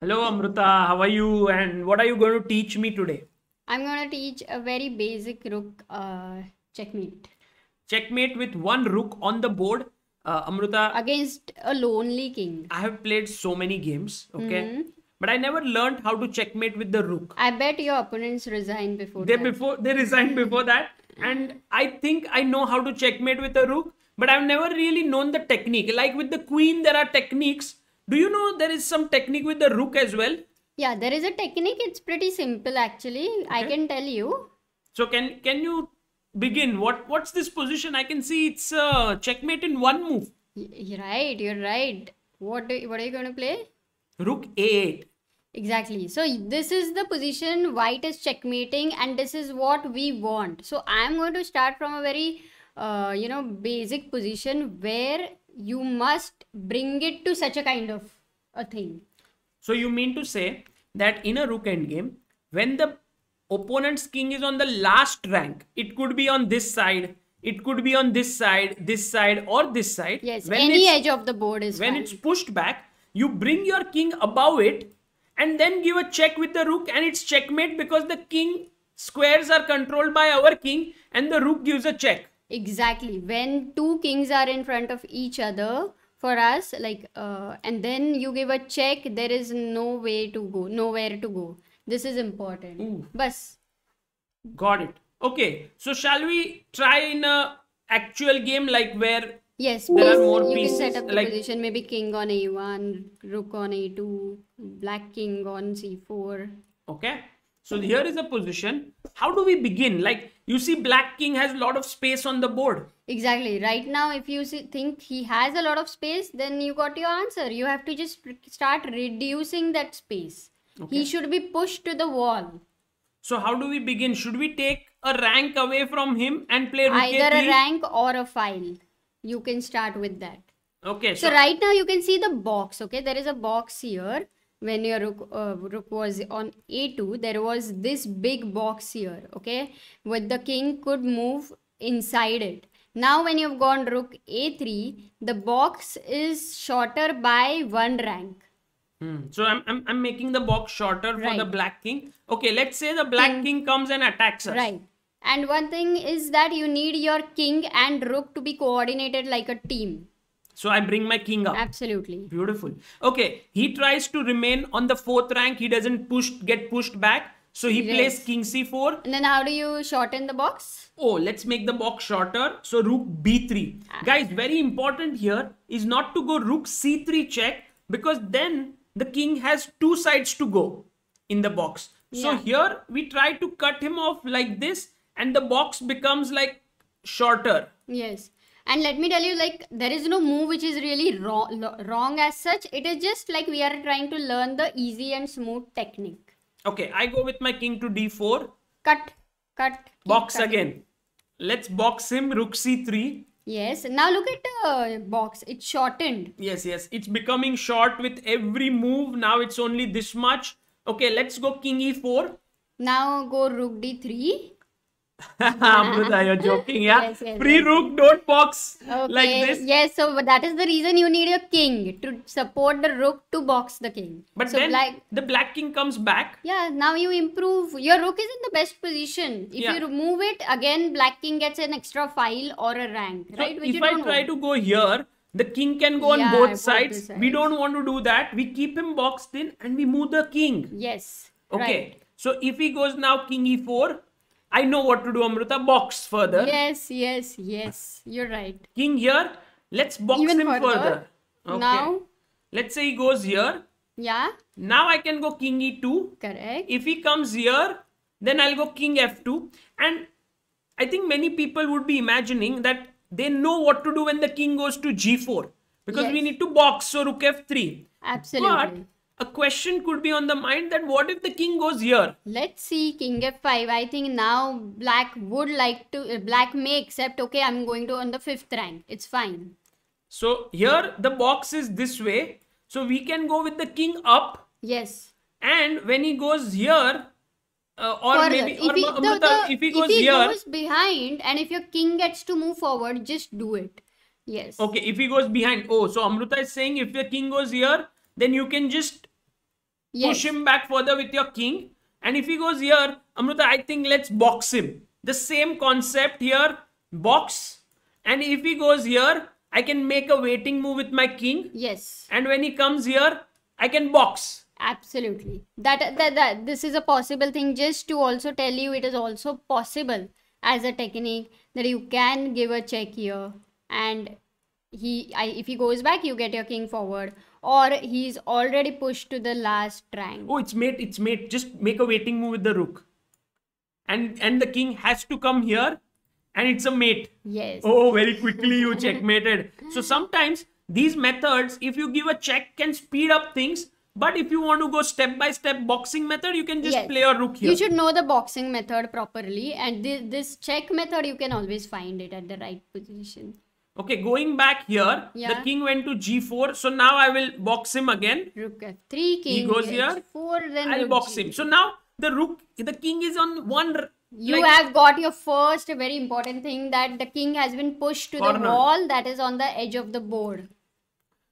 Hello Amruta, how are you and what are you going to teach me today? I'm going to teach a very basic rook uh, checkmate. Checkmate with one rook on the board. Uh, Amruta. Against a lonely king. I have played so many games, okay? Mm -hmm. But I never learned how to checkmate with the rook. I bet your opponents resigned before they that. Before, they resigned before that. And I think I know how to checkmate with a rook. But I've never really known the technique. Like with the queen, there are techniques do you know there is some technique with the rook as well? Yeah, there is a technique. It's pretty simple actually. Okay. I can tell you. So can can you begin? What what's this position? I can see it's uh, checkmate in one move. You're right. You're right. What do, what are you going to play? Rook a8. Exactly. So this is the position white is checkmating and this is what we want. So I am going to start from a very uh, you know basic position where you must bring it to such a kind of a thing. So you mean to say that in a rook endgame, when the opponent's king is on the last rank, it could be on this side, it could be on this side, this side, or this side. Yes, when any edge of the board is. When fine. it's pushed back, you bring your king above it, and then give a check with the rook, and it's checkmate because the king squares are controlled by our king, and the rook gives a check exactly when two kings are in front of each other for us like uh, and then you give a check there is no way to go nowhere to go this is important Ooh. bus got it okay so shall we try in a actual game like where yes there are more you pieces can set up the like, position maybe king on a1 rook on a2 black king on c4 okay so here is a position. How do we begin? Like you see black king has a lot of space on the board. Exactly. Right now if you see, think he has a lot of space then you got your answer. You have to just start reducing that space. Okay. He should be pushed to the wall. So how do we begin? Should we take a rank away from him and play rook Either a rank or a file. You can start with that. Okay. So, so right now you can see the box. Okay. There is a box here when your rook, uh, rook was on a2 there was this big box here okay with the king could move inside it now when you've gone rook a3 the box is shorter by one rank hmm. so I'm, I'm i'm making the box shorter for right. the black king okay let's say the black king, king comes and attacks us right and one thing is that you need your king and rook to be coordinated like a team so I bring my king up. Absolutely. Beautiful. Okay. He tries to remain on the fourth rank. He doesn't push get pushed back. So he yes. plays king c4. And then how do you shorten the box? Oh, let's make the box shorter. So rook b3. Ah. Guys, very important here is not to go rook c3 check because then the king has two sides to go in the box. So here we try to cut him off like this and the box becomes like shorter. Yes and let me tell you like there is no move which is really wrong, wrong as such it is just like we are trying to learn the easy and smooth technique okay i go with my king to d4 cut cut box cutting. again let's box him rook c3 yes now look at the box it's shortened yes yes it's becoming short with every move now it's only this much okay let's go king e4 now go rook d3 Amrita, you're joking, yeah? Yes, yes, Free yes. rook, don't box okay. like this. Yes, so that is the reason you need your king to support the rook to box the king. But so then black... the black king comes back. Yeah, now you improve. Your rook is in the best position. If yeah. you remove it, again black king gets an extra file or a rank, so right? Which if I try want. to go here, the king can go yeah, on both sides. sides. We don't want to do that. We keep him boxed in and we move the king. Yes. Okay. Right. So if he goes now king e4, I know what to do, Amrita. Box further. Yes, yes, yes. You're right. King here. Let's box Even him further. further. Okay. Now. Let's say he goes here. Yeah. Now I can go king e2. Correct. If he comes here, then I'll go king f2. And I think many people would be imagining that they know what to do when the king goes to g4. Because yes. we need to box. So rook f3. Absolutely. But a question could be on the mind that what if the king goes here? Let's see, king f5. I think now black would like to, uh, black may accept, okay, I'm going to on the fifth rank. It's fine. So here the box is this way. So we can go with the king up. Yes. And when he goes here, uh, or Further. maybe if, or he, the, the, if he, goes, if he here, goes behind and if your king gets to move forward, just do it. Yes. Okay, if he goes behind. Oh, so Amruta is saying if the king goes here, then you can just Yes. Push him back further with your king. And if he goes here, Amruta, I think let's box him. The same concept here, box. And if he goes here, I can make a waiting move with my king. Yes. And when he comes here, I can box. Absolutely. That, that, that this is a possible thing just to also tell you it is also possible as a technique that you can give a check here and he I, if he goes back you get your king forward or he's already pushed to the last rank oh it's mate it's mate just make a waiting move with the rook and and the king has to come here and it's a mate yes oh, oh very quickly you checkmated so sometimes these methods if you give a check can speed up things but if you want to go step by step boxing method, you can just yes. play a rook here. You should know the boxing method properly, and th this check method you can always find it at the right position. Okay, going back here, yeah. the king went to g4. So now I will box him again. Rook f3, king he goes here. Four, then I'll box g4. him. So now the rook, the king is on one. You like, have got your first very important thing that the king has been pushed to corner. the wall that is on the edge of the board.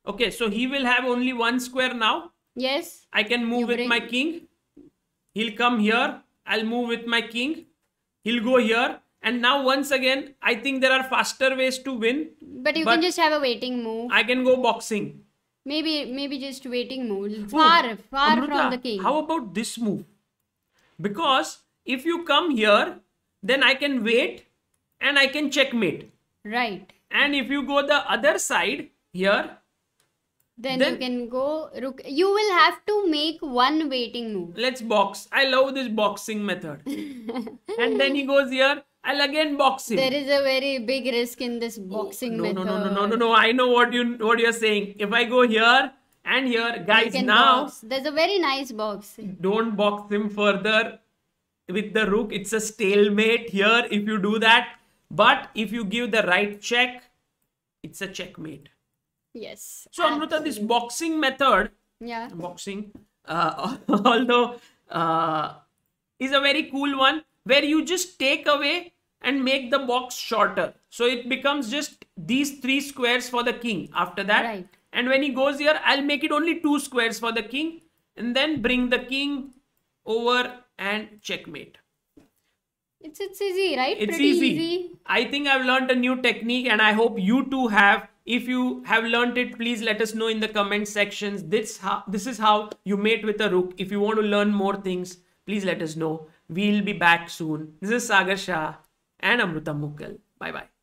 Okay, so he will have only one square now. Yes. I can move you with bring... my king. He'll come here. I'll move with my king. He'll go here. And now once again, I think there are faster ways to win. But you but can just have a waiting move. I can go boxing. Maybe maybe just waiting move. Far, far Amruta, from the king. How about this move? Because if you come here, then I can wait and I can checkmate. Right. And if you go the other side here, then, then, you can go rook. You will have to make one waiting move. Let's box. I love this boxing method. and then he goes here I'll again box him. There is a very big risk in this boxing oh, no, method. No, no, no, no, no, no. I know what you what you're saying. If I go here and here, guys, now box. there's a very nice box. Don't box him further with the rook. It's a stalemate here if you do that. But if you give the right check, it's a checkmate. Yes. So Amruta, this boxing method, yeah, boxing, uh, although uh, is a very cool one where you just take away and make the box shorter. So it becomes just these three squares for the king after that. Right. And when he goes here, I'll make it only two squares for the king and then bring the king over and checkmate. It's, it's easy, right? It's Pretty easy. easy. I think I've learned a new technique and I hope you too have. If you have learned it, please let us know in the comment sections. This, how, this is how you mate with a rook. If you want to learn more things, please let us know. We'll be back soon. This is Sagar Shah and Amruta Mukel. Bye bye.